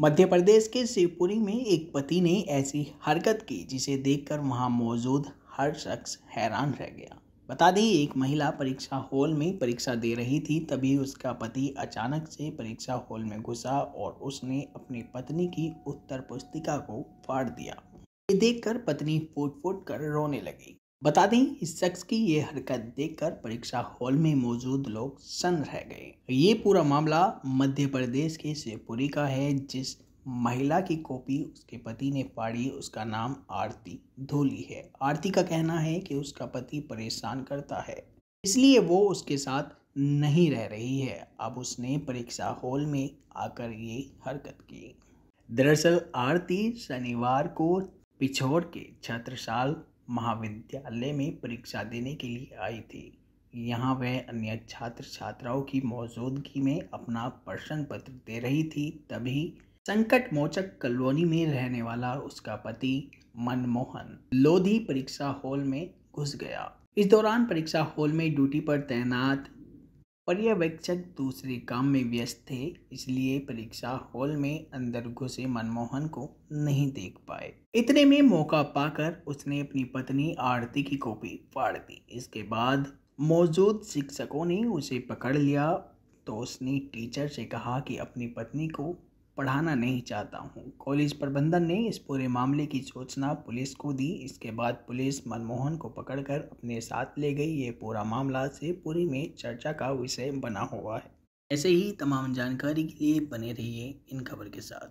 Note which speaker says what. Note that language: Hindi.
Speaker 1: मध्य प्रदेश के शिवपुरी में एक पति ने ऐसी हरकत की जिसे देखकर वहां मौजूद हर शख्स हैरान रह गया बता दें एक महिला परीक्षा हॉल में परीक्षा दे रही थी तभी उसका पति अचानक से परीक्षा हॉल में घुसा और उसने अपनी पत्नी की उत्तर पुस्तिका को फाड़ दिया ये देखकर पत्नी फूट फूट कर रोने लगी बता दें इस शख्स की ये हरकत देखकर परीक्षा हॉल में मौजूद लोग सन रह गए ये पूरा मामला मध्य प्रदेश के शिवपुरी का है जिस महिला की कॉपी उसके पति ने पाड़ी उसका नाम आरती धोली है आरती का कहना है कि उसका पति परेशान करता है इसलिए वो उसके साथ नहीं रह रही है अब उसने परीक्षा हॉल में आकर ये हरकत की दरअसल आरती शनिवार को पिछोड़ के छात्रशाल महाविद्यालय में परीक्षा देने के लिए आई थी यहाँ वह अन्य छात्र छात्राओं की मौजूदगी में अपना प्रश्न पत्र दे रही थी तभी संकट मोचक कॉलोनी में रहने वाला उसका पति मनमोहन लोधी परीक्षा हॉल में घुस गया इस दौरान परीक्षा हॉल में ड्यूटी पर तैनात पर्यवेक्षक दूसरे काम में व्यस्त थे इसलिए परीक्षा हॉल में अंदर घुसे मनमोहन को नहीं देख पाए इतने में मौका पाकर उसने अपनी पत्नी आरती की कॉपी फाड़ दी इसके बाद मौजूद शिक्षकों ने उसे पकड़ लिया तो उसने टीचर से कहा कि अपनी पत्नी को पढ़ाना नहीं चाहता हूँ कॉलेज प्रबंधन ने इस पूरे मामले की सूचना पुलिस को दी इसके बाद पुलिस मनमोहन को पकड़कर अपने साथ ले गई ये पूरा मामला से पूरी में चर्चा का विषय बना हुआ है ऐसे ही तमाम जानकारी के लिए बने रहिए इन खबर के साथ